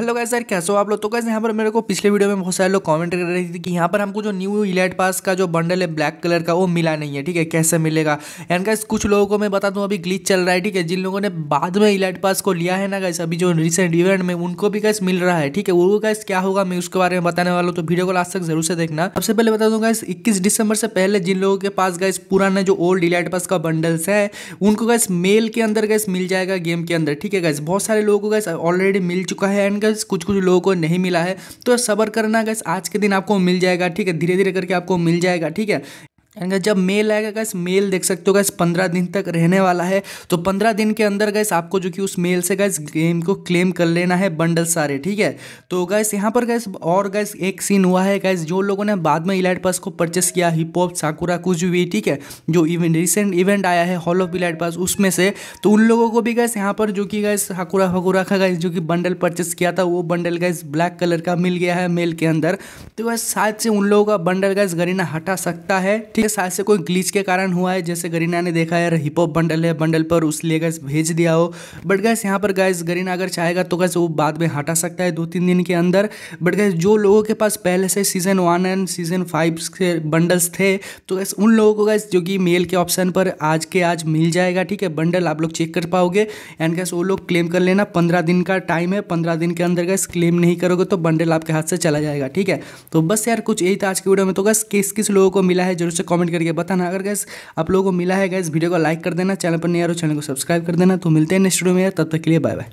hello guys sir कैसे हो आप लोग तो गाइस यहाँ पर मेरे को पिछले वीडियो में बहुत सारे लोग कमेंट कर रहे थे कि यहाँ पर हमको जो न्यू इलाइट पास का जो बंडल है ब्लैक कलर का वो मिला नहीं है ठीक है कैसे मिलेगा एंड गाइस कुछ लोगों को मैं बता दूँ अभी ग्लिच चल रहा है ठीक है जिन लोगों ने बाद में इलाइट पास को लिया है ना गाइस अभी जो रिसेंट इवेंट में उनको भी गैस मिल रहा है ठीक है वो गैस क्या होगा मैं उसके बारे में बताने वाला हूँ तो वीडियो को लास्ट तक जरूर से देखना सबसे पहले बता दूँ गैस इक्कीस दिसंबर से पहले जिन लोगों के पास गैस पुराना जो ओल्ड इलाइट पास का बंडल्स है उनको गैस मेल के अंदर गैस मिल जाएगा गेम के अंदर ठीक है गैस बहुत सारे लोगों को गैस ऑलरेडी मिल चुका है एंड गैस कुछ कुछ लोगों को नहीं मिला है तो सबर करना गैस आज के दिन आपको मिल जाएगा ठीक है धीरे धीरे करके आपको मिल जाएगा ठीक है एंड जब मेल आएगा गैस मेल देख सकते हो गैस पंद्रह दिन तक रहने वाला है तो पंद्रह दिन के अंदर गैस आपको जो कि उस मेल से गैस गेम को क्लेम कर लेना है बंडल सारे ठीक है तो गैस यहाँ पर गैस और गैस एक सीन हुआ है गैस जो लोगों ने बाद में इलाइट पास को परचेस किया हिप हॉप साकुरा कुछ भी ठीक है जो इवेंट रिसेंट इवेंट आया है हॉल ऑफ इलाइट पास उसमें से तो उन लोगों को भी गैस यहाँ पर जो कि गैस हाकुरा फकुरा का गैस जो कि बंडल परचेस किया था वो बंडल गैस ब्लैक कलर का मिल गया है मेल के अंदर तो गैस शायद से उन लोगों का बंडल गैस गरीना हटा सकता है ठीक है शायद से कोई ग्लीच के कारण हुआ है जैसे गरीना ने देखा यार हिप हॉप बंडल है बंडल पर उस लिए गैस भेज दिया हो बट गैस यहाँ पर गैस गरीना अगर चाहेगा तो गैस वो बाद में हटा सकता है दो तीन दिन के अंदर बट गैस जो लोगों के पास पहले से season one and season five के बंडल्स थे तो गैस उन लोगों को गैस जो कि मेल के ऑप्शन पर आज के आज मिल जाएगा ठीक है बंडल आप लोग चेक कर पाओगे एंड गैस वो लोग क्लेम कर लेना पंद्रह दिन का टाइम है पंद्रह दिन के अंदर गैस क्लेम नहीं करोगे तो बंडल आपके हाथ से चला जाएगा ठीक है तो बस यार कुछ यही था आज की वीडियो में तो गैस किस किस लोगों को मिला है जरूर से कमेंट करके बताना अगर गैस आप लोगों को मिला है गैस वीडियो को लाइक कर देना चैनल पर नया हो चैनल को सब्सक्राइब कर देना तो मिलते हैं नेक्स्ट वीडियो में तब तक के लिए बाय बाय